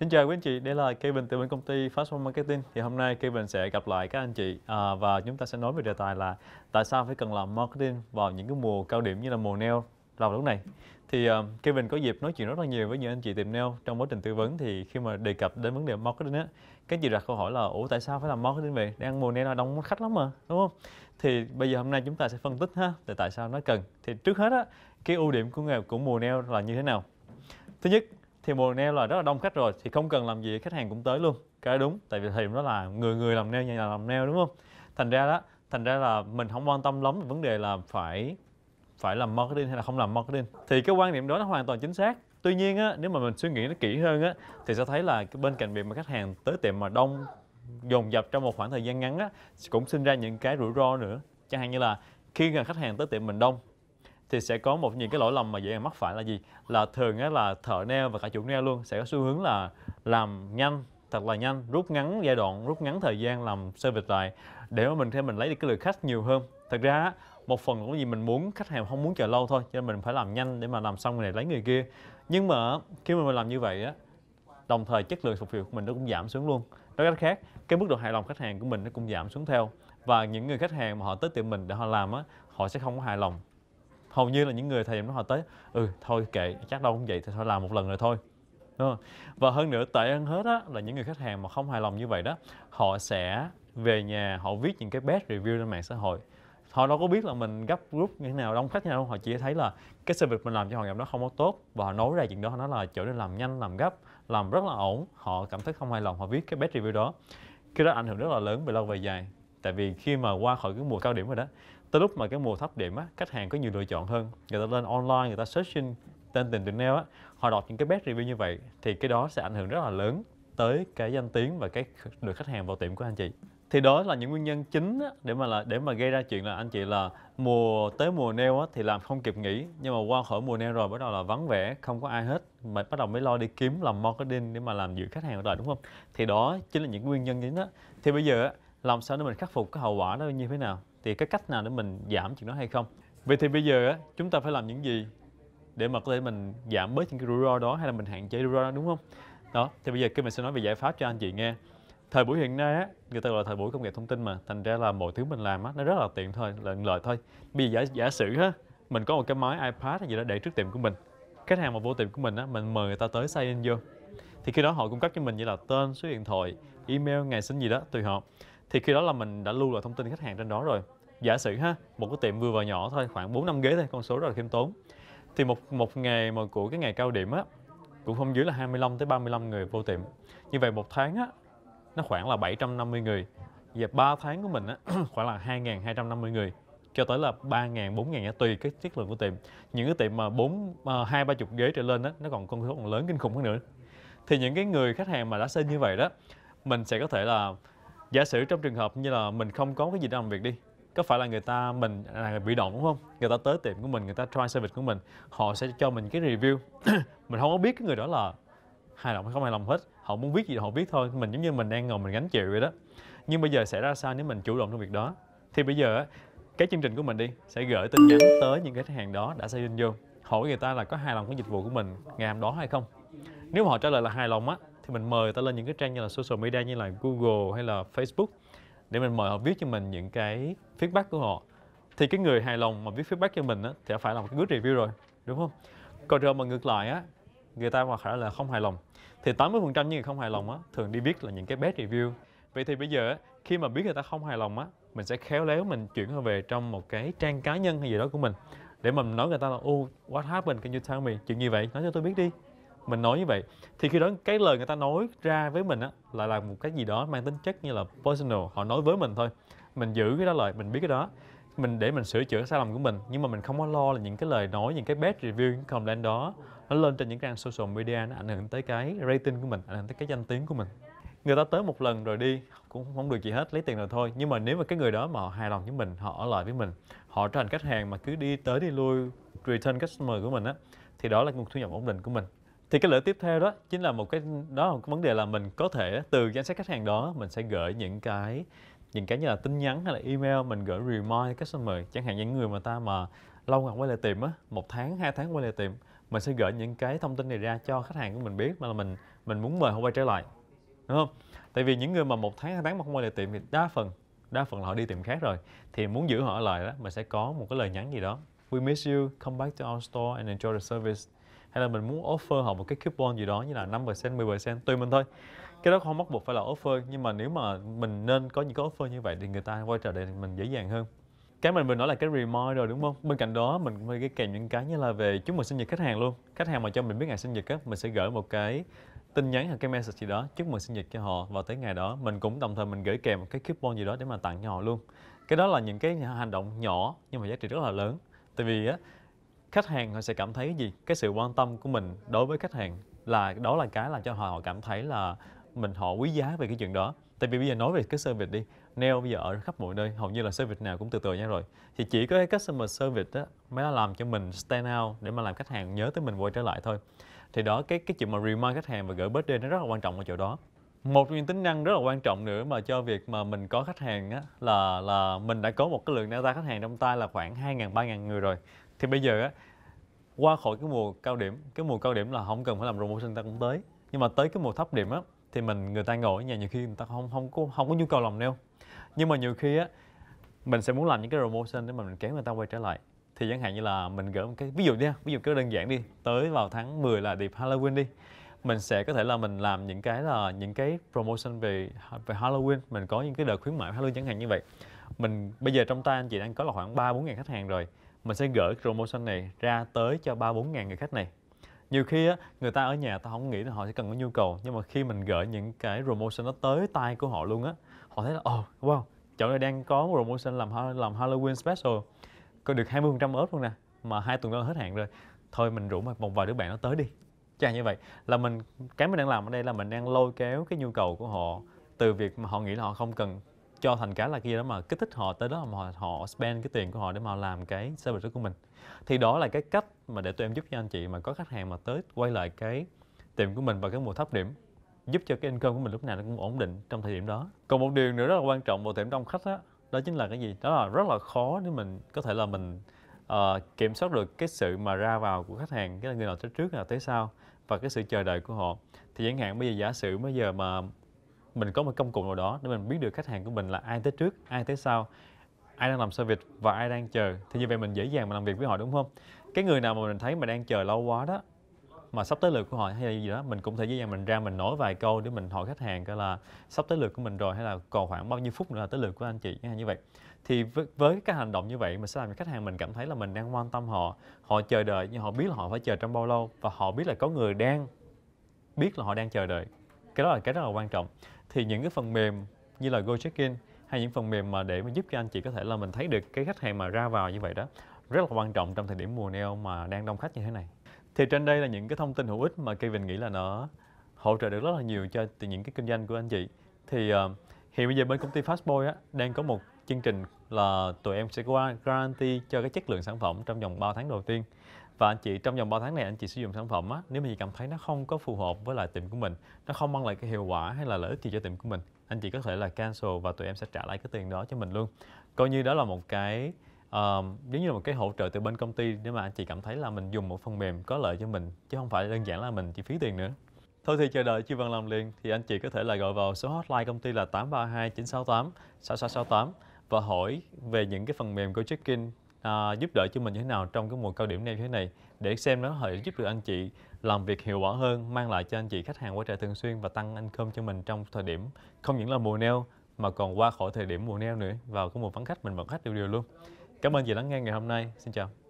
Xin chào quý anh chị, đây là Kevin từ bên công ty Fast One Marketing. Thì hôm nay Kevin sẽ gặp lại các anh chị à, và chúng ta sẽ nói về đề tài là tại sao phải cần làm marketing vào những cái mùa cao điểm như là mùa nail vào lúc này. Thì uh, Kevin có dịp nói chuyện rất là nhiều với những anh chị tìm nail trong quá trình tư vấn thì khi mà đề cập đến vấn đề marketing á, các chị đặt câu hỏi là ủa tại sao phải làm marketing về đang mùa nail là đông khách lắm mà, đúng không? Thì bây giờ hôm nay chúng ta sẽ phân tích ha, tại tại sao nó cần. Thì trước hết á, cái ưu điểm của nghề của mùa nail là như thế nào? Thứ nhất thì mùa nail là rất là đông khách rồi thì không cần làm gì khách hàng cũng tới luôn cái đúng tại vì thời điểm đó là người người làm nail nhà là làm nail đúng không thành ra đó thành ra là mình không quan tâm lắm về vấn đề là phải phải làm marketing hay là không làm marketing thì cái quan niệm đó nó hoàn toàn chính xác tuy nhiên á nếu mà mình suy nghĩ nó kỹ hơn á thì sẽ thấy là bên cạnh việc mà khách hàng tới tiệm mà đông dồn dập trong một khoảng thời gian ngắn á cũng sinh ra những cái rủi ro nữa chẳng hạn như là khi mà khách hàng tới tiệm mình đông thì sẽ có một những cái lỗi lầm mà dễ mắc phải là gì là thường á là thợ neo và cả chủ neo luôn sẽ có xu hướng là làm nhanh thật là nhanh rút ngắn giai đoạn rút ngắn thời gian làm sơ service lại để mà mình thêm mình lấy được cái lượng khách nhiều hơn thật ra một phần cũng gì mình muốn khách hàng không muốn chờ lâu thôi cho nên mình phải làm nhanh để mà làm xong người này lấy người kia nhưng mà khi mà mình làm như vậy á đồng thời chất lượng phục vụ của mình nó cũng giảm xuống luôn nói cách khác cái mức độ hài lòng khách hàng của mình nó cũng giảm xuống theo và những người khách hàng mà họ tới tiệm mình để họ làm á họ sẽ không có hài lòng hầu như là những người thời điểm đó họ tới ừ thôi kệ chắc đâu cũng vậy thì thôi làm một lần rồi thôi đúng không? và hơn nữa tệ hơn hết á là những người khách hàng mà không hài lòng như vậy đó họ sẽ về nhà họ viết những cái bad review lên mạng xã hội họ đâu có biết là mình gấp rút như thế nào đông khách như nào họ chỉ thấy là cái sự việc mình làm cho họ cảm đó không có tốt và họ nói ra chuyện đó họ nói là chỗ nên làm nhanh làm gấp làm rất là ổn họ cảm thấy không hài lòng họ viết cái bad review đó cái đó ảnh hưởng rất là lớn về lâu về dài tại vì khi mà qua khỏi cái mùa cao điểm rồi đó tới lúc mà cái mùa thấp điểm á khách hàng có nhiều lựa chọn hơn người ta lên online người ta searching tên tình tình nail á họ đọc những cái best review như vậy thì cái đó sẽ ảnh hưởng rất là lớn tới cái danh tiếng và cái lượt khách hàng vào tiệm của anh chị thì đó là những nguyên nhân chính á, để mà là để mà gây ra chuyện là anh chị là mùa tới mùa nail á, thì làm không kịp nghỉ nhưng mà qua khỏi mùa nail rồi bắt đầu là vắng vẻ không có ai hết mà bắt đầu mới lo đi kiếm làm marketing để mà làm giữ khách hàng lại đúng không thì đó chính là những nguyên nhân chính đó thì bây giờ á, làm sao để mình khắc phục cái hậu quả đó như thế nào thì cái cách nào để mình giảm chuyện đó hay không vậy thì bây giờ á chúng ta phải làm những gì để mà có thể mình giảm bớt những cái rủi ro đó hay là mình hạn chế rủi ro đó đúng không đó thì bây giờ cái mình sẽ nói về giải pháp cho anh chị nghe thời buổi hiện nay á người ta gọi là thời buổi công nghệ thông tin mà thành ra là mọi thứ mình làm á nó rất là tiện thôi là lợi thôi bây giờ giả, giả sử ha mình có một cái máy ipad gì đó để trước tiệm của mình khách hàng mà vô tiệm của mình á mình mời người ta tới sign in vô thì khi đó họ cung cấp cho mình như là tên số điện thoại email ngày sinh gì đó tùy họ thì khi đó là mình đã lưu lại thông tin khách hàng trên đó rồi giả sử ha một cái tiệm vừa và nhỏ thôi khoảng 4 năm ghế thôi con số rất là khiêm tốn thì một một ngày mà của cái ngày cao điểm á cũng không dưới là 25 tới 35 người vô tiệm như vậy một tháng á nó khoảng là 750 người và 3 tháng của mình á khoảng là 2.250 người cho tới là 3.000, 4.000 tùy cái chất lượng của tiệm. Những cái tiệm mà bốn à, hai ba chục ghế trở lên đó nó còn con số còn lớn kinh khủng hơn nữa. Thì những cái người khách hàng mà đã xây như vậy đó, mình sẽ có thể là giả sử trong trường hợp như là mình không có cái gì để làm việc đi có phải là người ta mình là bị động đúng không người ta tới tiệm của mình người ta try service của mình họ sẽ cho mình cái review mình không có biết cái người đó là hài lòng hay không hài lòng hết họ muốn viết gì họ biết thôi mình giống như mình đang ngồi mình gánh chịu vậy đó nhưng bây giờ sẽ ra sao nếu mình chủ động trong việc đó thì bây giờ cái chương trình của mình đi sẽ gửi tin nhắn tới những cái khách hàng đó đã xây dinh vô hỏi người ta là có hài lòng với dịch vụ của mình ngày hôm đó hay không nếu họ trả lời là hài lòng á thì mình mời ta lên những cái trang như là social media như là Google hay là Facebook để mình mời họ viết cho mình những cái feedback của họ thì cái người hài lòng mà viết feedback cho mình á, thì phải là một cái good review rồi đúng không còn trường mà ngược lại á người ta hoặc là không hài lòng thì 80% những người không hài lòng á thường đi viết là những cái bad review vậy thì bây giờ á, khi mà biết người ta không hài lòng á mình sẽ khéo léo mình chuyển họ về trong một cái trang cá nhân hay gì đó của mình để mình nói người ta là ô oh, what happened can you tell me chuyện gì vậy nói cho tôi biết đi mình nói như vậy thì khi đó cái lời người ta nói ra với mình á là là một cái gì đó mang tính chất như là personal họ nói với mình thôi mình giữ cái đó lời mình biết cái đó mình để mình sửa chữa sai lầm của mình nhưng mà mình không có lo là những cái lời nói những cái bad review những comment đó nó lên trên những trang social media nó ảnh hưởng tới cái rating của mình ảnh hưởng tới cái danh tiếng của mình người ta tới một lần rồi đi cũng không được gì hết lấy tiền rồi thôi nhưng mà nếu mà cái người đó mà họ hài lòng với mình họ ở lại với mình họ trở thành khách hàng mà cứ đi tới đi lui return customer của mình á thì đó là nguồn thu nhập ổn định của mình thì cái lợi tiếp theo đó chính là một cái đó là một cái vấn đề là mình có thể từ danh sách khách hàng đó mình sẽ gửi những cái những cái như là tin nhắn hay là email mình gửi remind customer chẳng hạn những người mà ta mà lâu ngày quay lại tìm á một tháng hai tháng quay lại tìm mình sẽ gửi những cái thông tin này ra cho khách hàng của mình biết mà là mình mình muốn mời họ quay trở lại đúng không tại vì những người mà một tháng hai tháng mà không quay lại tiệm thì đa phần đa phần là họ đi tiệm khác rồi thì muốn giữ họ lại đó mình sẽ có một cái lời nhắn gì đó we miss you come back to our store and enjoy the service hay là mình muốn offer họ một cái coupon gì đó như là 5% 10% tùy mình thôi cái đó không bắt buộc phải là offer nhưng mà nếu mà mình nên có những cái offer như vậy thì người ta quay trở lại mình dễ dàng hơn cái mình vừa nói là cái remind rồi đúng không bên cạnh đó mình cũng cái kèm những cái như là về chúc mừng sinh nhật khách hàng luôn khách hàng mà cho mình biết ngày sinh nhật á mình sẽ gửi một cái tin nhắn hay cái message gì đó chúc mừng sinh nhật cho họ vào tới ngày đó mình cũng đồng thời mình gửi kèm một cái coupon gì đó để mà tặng cho họ luôn cái đó là những cái hành động nhỏ nhưng mà giá trị rất là lớn tại vì á khách hàng họ sẽ cảm thấy gì cái sự quan tâm của mình đối với khách hàng là đó là cái làm cho họ cảm thấy là mình họ quý giá về cái chuyện đó tại vì bây giờ nói về cái service đi nail bây giờ ở khắp mọi nơi hầu như là service nào cũng từ từ nhau rồi thì chỉ có cái customer service đó mới là làm cho mình stand out để mà làm khách hàng nhớ tới mình quay trở lại thôi thì đó cái cái chuyện mà remind khách hàng và gửi birthday nó rất là quan trọng ở chỗ đó một trong những tính năng rất là quan trọng nữa mà cho việc mà mình có khách hàng á, là là mình đã có một cái lượng data khách hàng trong tay là khoảng 2.000 3.000 người rồi thì bây giờ á qua khỏi cái mùa cao điểm cái mùa cao điểm là không cần phải làm promotion ta cũng tới nhưng mà tới cái mùa thấp điểm á thì mình người ta ngồi ở nhà nhiều khi người ta không không có không có nhu cầu làm nail nhưng mà nhiều khi á mình sẽ muốn làm những cái promotion để mà mình kéo người ta quay trở lại thì chẳng hạn như là mình gửi một cái ví dụ nha ví dụ cái đơn giản đi tới vào tháng 10 là dịp Halloween đi mình sẽ có thể là mình làm những cái là những cái promotion về về Halloween mình có những cái đợt khuyến mại Halloween chẳng hạn như vậy mình bây giờ trong tay anh chị đang có là khoảng ba bốn ngàn khách hàng rồi mình sẽ gửi promotion này ra tới cho ba bốn ngàn người khách này nhiều khi á, người ta ở nhà ta không nghĩ là họ sẽ cần có nhu cầu nhưng mà khi mình gửi những cái promotion nó tới tay của họ luôn á họ thấy là ồ oh, wow chỗ này đang có một promotion làm làm Halloween special có được 20% off luôn nè mà hai tuần nữa hết hạn rồi thôi mình rủ một vài đứa bạn nó tới đi Chà như vậy là mình cái mình đang làm ở đây là mình đang lôi kéo cái nhu cầu của họ từ việc mà họ nghĩ là họ không cần cho thành cái là kia đó mà kích thích họ tới đó mà họ, họ spend cái tiền của họ để mà làm cái service của mình thì đó là cái cách mà để tụi em giúp cho anh chị mà có khách hàng mà tới quay lại cái tiệm của mình vào cái mùa thấp điểm giúp cho cái income của mình lúc nào nó cũng ổn định trong thời điểm đó còn một điều nữa rất là quan trọng vào tiệm đông khách đó, đó chính là cái gì đó là rất là khó để mình có thể là mình uh, kiểm soát được cái sự mà ra vào của khách hàng cái là người nào tới trước là tới sau và cái sự chờ đợi của họ thì chẳng hạn bây giờ giả sử bây giờ mà mình có một công cụ nào đó để mình biết được khách hàng của mình là ai tới trước ai tới sau ai đang làm việc và ai đang chờ thì như vậy mình dễ dàng mà làm việc với họ đúng không cái người nào mà mình thấy mà đang chờ lâu quá đó mà sắp tới lượt của họ hay là gì đó mình cũng thể dễ dàng mình ra mình nói vài câu để mình hỏi khách hàng coi là sắp tới lượt của mình rồi hay là còn khoảng bao nhiêu phút nữa là tới lượt của anh chị như vậy thì với, với cái hành động như vậy mình sẽ làm cho khách hàng mình cảm thấy là mình đang quan tâm họ họ chờ đợi nhưng họ biết là họ phải chờ trong bao lâu và họ biết là có người đang biết là họ đang chờ đợi cái đó là cái rất là quan trọng thì những cái phần mềm như là go check in hay những phần mềm mà để mà giúp cho anh chị có thể là mình thấy được cái khách hàng mà ra vào như vậy đó rất là quan trọng trong thời điểm mùa neo mà đang đông khách như thế này thì trên đây là những cái thông tin hữu ích mà Kevin nghĩ là nó hỗ trợ được rất là nhiều cho những cái kinh doanh của anh chị thì uh, hiện bây giờ bên công ty Fastboy á, đang có một chương trình là tụi em sẽ qua guarantee cho cái chất lượng sản phẩm trong vòng 3 tháng đầu tiên và anh chị trong vòng 3 tháng này anh chị sử dụng sản phẩm á, nếu mà chị cảm thấy nó không có phù hợp với lại tiệm của mình nó không mang lại cái hiệu quả hay là lợi ích gì cho tiệm của mình anh chị có thể là cancel và tụi em sẽ trả lại cái tiền đó cho mình luôn coi như đó là một cái um, giống như là một cái hỗ trợ từ bên công ty nếu mà anh chị cảm thấy là mình dùng một phần mềm có lợi cho mình chứ không phải đơn giản là mình chỉ phí tiền nữa Thôi thì chờ đợi chưa Vân lòng liền thì anh chị có thể là gọi vào số hotline công ty là 832 968 6668 và hỏi về những cái phần mềm của check-in à, giúp đỡ cho mình như thế nào trong cái mùa cao điểm này như thế này để xem nó có thể giúp được anh chị làm việc hiệu quả hơn mang lại cho anh chị khách hàng quay trở thường xuyên và tăng anh cơm cho mình trong thời điểm không những là mùa neo mà còn qua khỏi thời điểm mùa neo nữa vào cái mùa vắng khách mình vẫn khách đều đều luôn cảm ơn chị lắng nghe ngày hôm nay xin chào